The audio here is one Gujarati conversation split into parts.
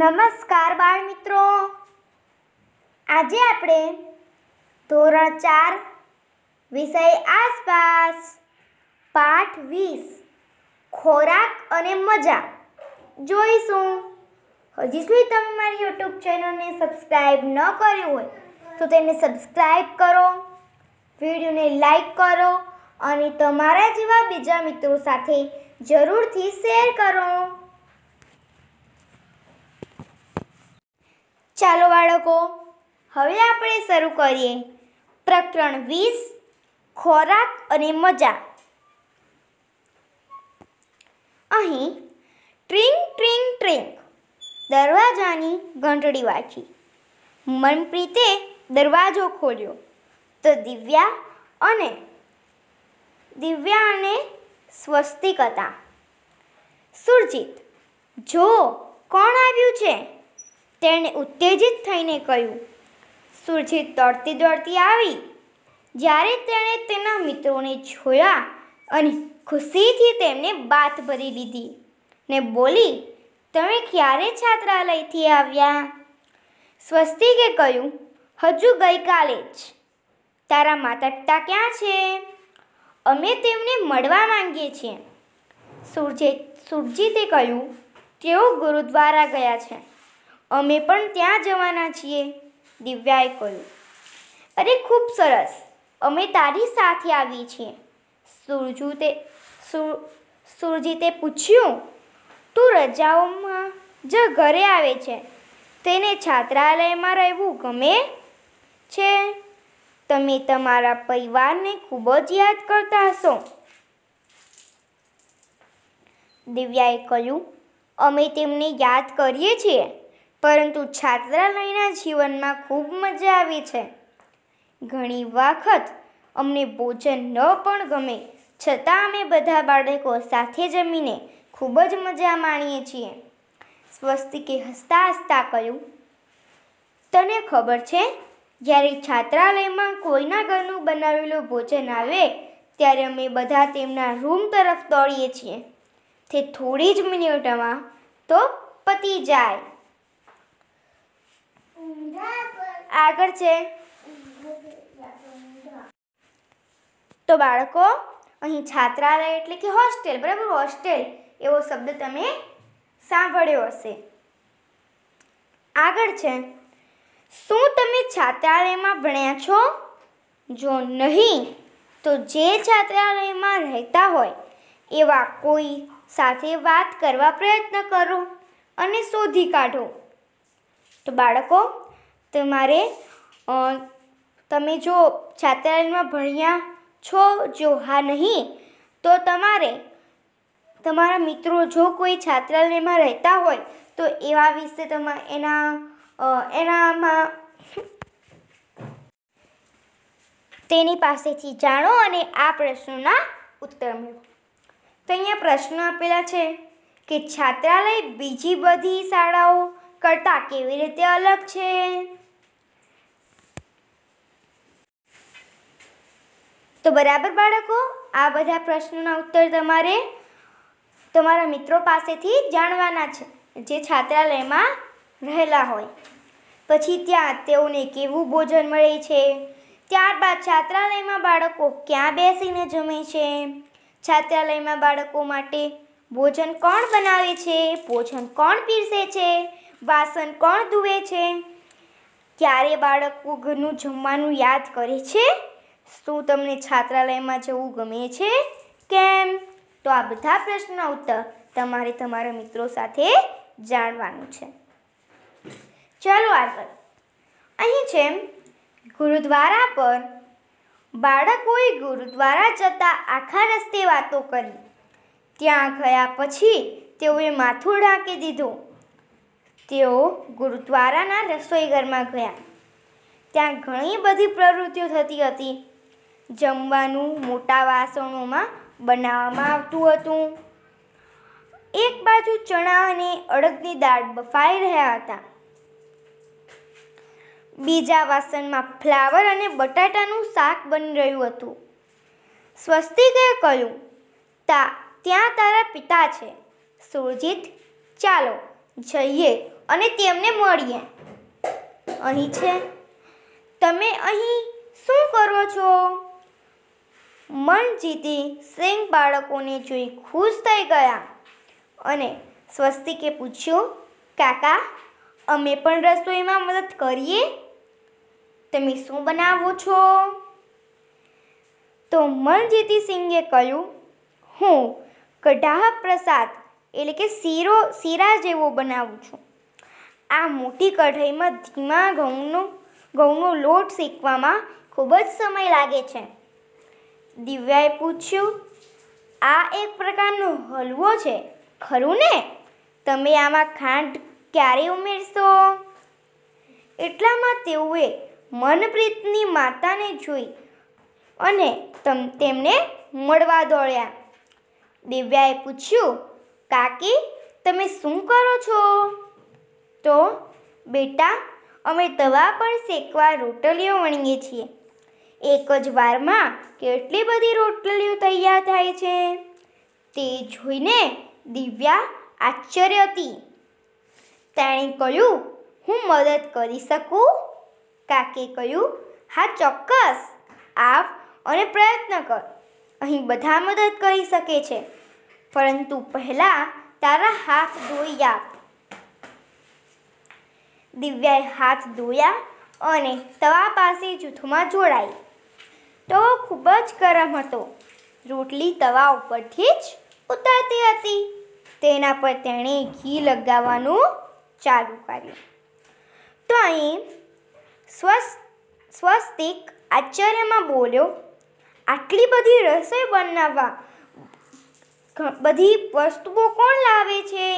નમસ્કાર બાળ મિત્રો આજે આપણે ધોરણ ચાર વિષય આસપાસ પાઠ વીસ ખોરાક અને મજા જોઈશું હજી સુધી તમે યુટ્યુબ ચેનલને સબસ્ક્રાઈબ ન કર્યું હોય તો તેને સબસ્ક્રાઈબ કરો વિડીયોને લાઈક કરો અને તમારા જેવા બીજા મિત્રો સાથે જરૂરથી શેર કરો ચાલો બાળકો હવે આપણે શરૂ કરીએ પ્રકરણ વીસ ખોરાક અને મજા અહીં ટ્રિંગ ટ્રિંગ ટ્રિંગ દરવાજાની ઘંટડી વાંચી મનપ્રીતે દરવાજો ખોલ્યો તો દિવ્યા અને દિવ્યા અને સ્વસ્તિક હતા સુરજીત જો કોણ આવ્યું છે તેણે ઉત્તેજિત થઈને કહ્યું સુરજી દોડતી દોડતી આવી જ્યારે તેણે તેના મિત્રોને જોયા અને ખુશીથી તેમને બાથ ભરી લીધી ને બોલી તમે ક્યારે છાત્રાલયથી આવ્યા સ્વસ્તિકે કહ્યું હજુ ગઈકાલે જ તારા માતા પિતા ક્યાં છે અમે તેમને મળવા માંગીએ છીએ સુરજે સુરજીતે કહ્યું તેઓ ગુરુદ્વારા ગયા છે અમે પણ ત્યાં જવાના છીએ દિવ્યાએ કહ્યું અરે ખૂબ સરસ અમે તારી સાથે આવી છીએ સુરજુતે સુરજીતે પૂછ્યું તું રજાઓમાં જ ઘરે આવે છે તેને છાત્રાલયમાં રહેવું ગમે છે તમે તમારા પરિવારને ખૂબ જ યાદ કરતા હશો દિવ્યાએ કહ્યું અમે તેમને યાદ કરીએ છીએ પરંતુ છાત્રાલયના જીવનમાં ખૂબ મજા આવી છે ઘણી વખત અમને ભોજન ન પણ ગમે છતાં અમે બધા બાળકો સાથે જમીને ખૂબ જ મજા માણીએ છીએ સ્વસ્તિકે હસતા હસતા કહ્યું તને ખબર છે જ્યારે છાત્રાલયમાં કોઈના ઘરનું બનાવેલું ભોજન આવે ત્યારે અમે બધા તેમના રૂમ તરફ દોડીએ છીએ તે થોડી જ મિનિટમાં તો પતી જાય આગળ છે તો બાળકો અહીં છાત્રાલય એટલે કે હોસ્ટેલ બરાબર હોસ્ટેલ એવો શબ્દ તમે સાંભળ્યો હશે આગળ છે શું તમે છાત્રાલયમાં ભણ્યા છો જો નહીં તો જે છાત્રાલયમાં રહેતા હોય એવા કોઈ સાથે વાત કરવા પ્રયત્ન કરો અને શોધી કાઢો તો બાળકો તમારે તમે જો છાત્રાલયમાં ભણ્યા છો જો હા નહીં તો તમારે તમારા મિત્રો જો કોઈ છાત્રાલયમાં રહેતા હોય તો એવા વિશે તમા એના એનામાં તેની પાસેથી જાણો અને આ પ્રશ્નોના ઉત્તર મેળવો તો અહીંયા પ્રશ્ન આપેલા છે કે છાત્રાલય બીજી બધી શાળાઓ કરતાં કેવી રીતે અલગ છે તો બરાબર બાળકો આ બધા પ્રશ્નોના ઉત્તર તમારે તમારા મિત્રો પાસેથી જાણવાના છે જે છાત્રાલયમાં રહેલા હોય પછી ત્યાં તેઓને કેવું ભોજન મળે છે ત્યારબાદ છાત્રાલયમાં બાળકો ક્યાં બેસીને જમે છે છાત્રાલયમાં બાળકો માટે ભોજન કોણ બનાવે છે ભોજન કોણ પીરસે છે વાસણ કોણ ધુએ છે ક્યારે બાળકો ઘરનું જમવાનું યાદ કરે છે શું તમને છાત્રાલયમાં જવું ગમે છે કેમ તો આ બધા પ્રશ્નના ઉત્તર તમારે તમારા મિત્રો સાથે જાણવાનું છે ચાલો આગળ અહીં છે ગુરુદ્વારા પર બાળકોએ ગુરુદ્વારા જતાં આખા રસ્તે વાતો કરી ત્યાં ગયા પછી તેઓએ માથું ઢાંકી દીધું તેઓ ગુરુદ્વારાના રસોઈઘરમાં ગયા ત્યાં ઘણી બધી પ્રવૃત્તિઓ થતી હતી જમવાનું મોટા વાસણોમાં બનાવવામાં આવતું હતું એક બાજુ ચણા અને અડદની દાળ બફાઈ રહ્યા હતા બીજા વાસણમાં ફ્લાવર અને બટાટાનું શાક બની રહ્યું હતું સ્વસ્તિકે કહ્યું તા ત્યાં તારા પિતા છે સુરજીત ચાલો જઈએ અને તેમને મળીએ અહીં છે તમે અહીં શું કરો છો મનજીતે સિંહ બાળકોને જોઈ ખુશ થઈ ગયા અને સ્વસ્તિકે પૂછ્યું કાકા અમે પણ રસોઈમાં મદદ કરીએ તમે શું બનાવો છો તો મનજીતી સિંઘે કહ્યું હું કઢાહ પ્રસાદ એટલે કે શીરો શીરા જેવો બનાવું છું આ મોટી કઢાઈમાં ધીમા ઘઉંનો ઘઉંનો લોટ શેકવામાં ખૂબ જ સમય લાગે છે દિવ્યાએ પૂછ્યું આ એક પ્રકારનો હલવો છે ખરું ને તમે આમાં ખાંડ ક્યારે ઉમેરશો એટલામાં તેઓએ મનપ્રીતની માતાને જોઈ અને તેમને મળવા દોડ્યા દિવ્યાએ પૂછ્યું કાકી તમે શું કરો છો તો બેટા અમે તવા પર શેકવા રોટલીઓ વણીએ છીએ એક જ વારમાં કેટલી બધી રોટલીઓ તૈયાર થાય છે તે જોઈને દિવ્યા આશ્ચર્ય હતી તેણે કહ્યું હું મદદ કરી શકું કાકે કહ્યું હા ચોક્કસ આવ અને પ્રયત્ન કર અહીં બધા મદદ કરી શકે છે પરંતુ પહેલાં તારા હાથ ધોઈ આપ દિવ્યાએ હાથ ધોયા અને તવા પાસે જૂથમાં જોડાઈ તો ખૂબ જ ગરમ હતો રોટલી તવા ઉપરથી જ ઉતરતી હતી તેના પર તેણે ઘી લગાવવાનું ચાલુ કર્યું તો અહીં સ્વસ્થ સ્વસ્તિક આશ્ચર્યમાં બોલ્યો આટલી બધી રસોઈ બનાવવા બધી વસ્તુઓ કોણ લાવે છે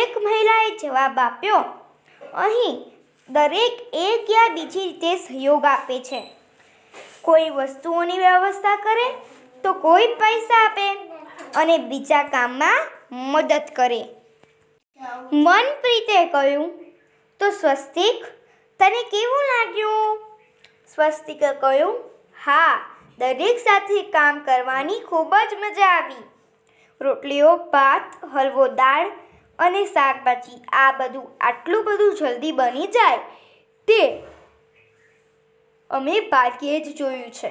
એક મહિલાએ જવાબ આપ્યો અહીં દરેક એક યા બીજી રીતે સહયોગ આપે છે કોઈ વસ્તુઓની વ્યવસ્થા કરે તો કોઈ પૈસા આપે અને બીજા કામમાં મદદ કરે મનપ્રીતે કહ્યું તો સ્વસ્તિક તને કેવું લાગ્યું સ્વસ્તિકે કહ્યું હા દરેક સાથે કામ કરવાની ખૂબ જ મજા આવી રોટલીઓ ભાત હલવો દાળ અને શાકભાજી આ બધું આટલું બધું જલ્દી બની જાય તે અમે ભાગ્યે જ જોયું છે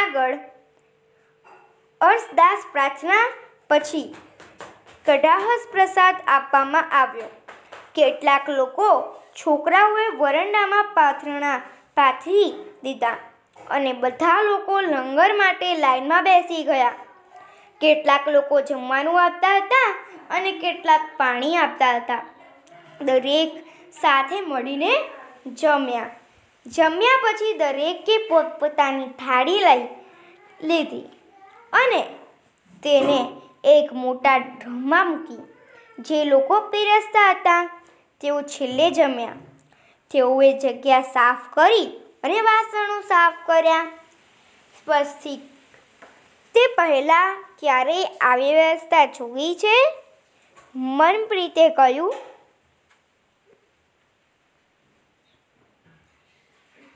આગળ અર્શદાસ પ્રાર્થના પછી કઢાહસ પ્રસાદ આપવામાં આવ્યો કેટલાક લોકો છોકરાઓએ વરંડામાં પાથરણા પાથરી દીધા અને બધા લોકો લંગર માટે લાઈનમાં બેસી ગયા કેટલાક લોકો જમવાનું આપતા હતા અને કેટલાક પાણી આપતા હતા દરેક સાથે મળીને જમ્યા જમ્યા પછી દરેકે પોતપોતાની થાળી લઈ લીધી અને તેને એક મોટા ડ્રમમાં મૂકી જે લોકો પીરસતા હતા તેઓ છેલ્લે જમ્યા તેઓએ જગ્યા સાફ કરી અને વાસણો સાફ કર્યા સ્પષ્ટી તે પહેલાં ક્યારેય આવી વ્યવસ્થા જોઈ છે મનપ્રીતે કહ્યું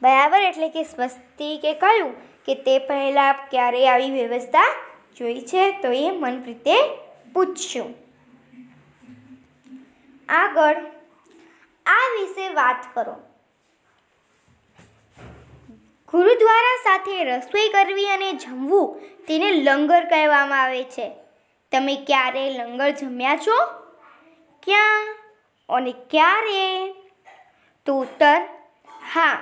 બરાબર એટલે કે સ્વસ્તિકે કહ્યું કે તે પહેલાં ક્યારે આવી વ્યવસ્થા જોઈ છે તો એ મનપ્રીતે પૂછ્યું આગળ આ વિશે વાત કરો ગુરુદ્વારા સાથે રસોઈ કરવી અને જમવું તેને લંગર કહેવામાં આવે છે તમે ક્યારે લંગર જમ્યા છો ક્યાં અને ક્યારે તો ઉત્તર હા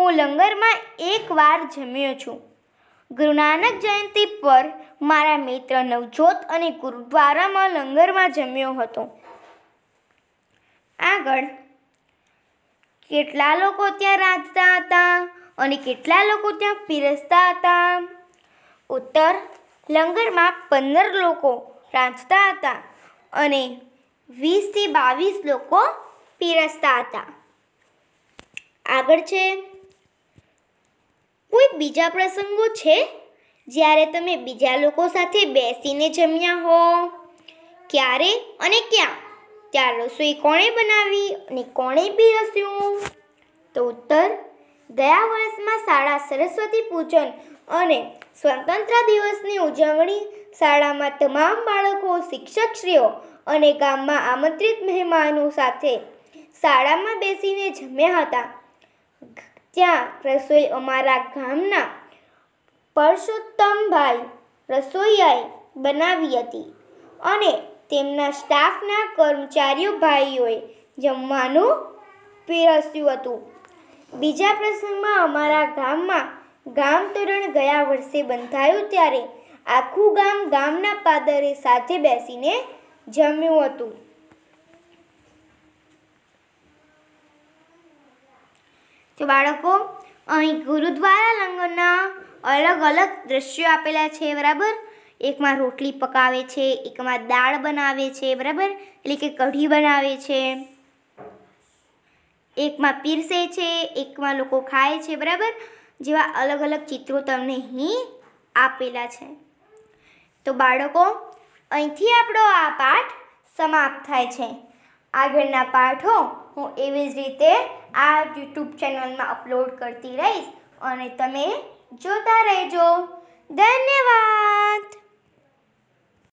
હું લંગરમાં એકવાર જમ્યો છું ગુરુનાનક નાનક જયંતિ પર મારા મિત્ર નવજોત અને ગુરુદ્વારામાં લંગરમાં જમ્યો હતો આગળ કેટલા લોકો ત્યાં રાંધતા હતા અને કેટલા લોકો ત્યાં પીરસતા હતા ઉત્તર લંગરમાં પંદર લોકો રાંધતા હતા અને વીસથી બાવીસ લોકો પીરસતા હતા આગળ છે કોઈ બીજા પ્રસંગો છે જ્યારે તમે બીજા લોકો સાથે બેસીને જમ્યા હો ક્યારે અને ક્યાં ત્યાં રસોઈ કોણે બનાવી અને કોણે પીરસ્યું તો ઉત્તર ગયા વર્ષમાં શાળા સરસ્વતી પૂજન અને સ્વતંત્ર દિવસની ઉજવણી શાળામાં તમામ બાળકો શિક્ષકશ્રીઓ અને ગામમાં આમંત્રિત મહેમાનો સાથે શાળામાં બેસીને જમ્યા હતા ત્યાં રસોઈ અમારા ગામના પરસોત્તમભાઈ રસોઈયાએ બનાવી હતી અને તેમના સ્ટાફના કર્મચારીઓ ભાઈઓએ જમવાનું પીરસ્યું હતું બીજા પ્રસંગમાં અમારા ગામમાં ગામ તોરણ ગયા વર્ષે બંધાયું ત્યારે આખું ગામ ગામના પાદરે સાથે બેસીને જમ્યું હતું તો બાળકો અહીં ગુરુદ્વારા લંગરના અલગ અલગ દ્રશ્યો આપેલા છે બરાબર એકમાં રોટલી પકાવે છે એકમાં દાળ બનાવે છે બરાબર એટલે કે કઢી બનાવે છે એકમાં પીરસે છે એકમાં લોકો ખાય છે બરાબર જેવા અલગ અલગ ચિત્રો તમને અહીં આપેલા છે તો બાળકો અહીંથી આપણો આ પાઠ સમાપ્ત થાય છે આગળના પાઠો હું એવી જ રીતે આ યુટ્યુબ ચેનલમાં અપલોડ કરતી રહીશ અને તમે જોતા રહેજો ધન્યવાદ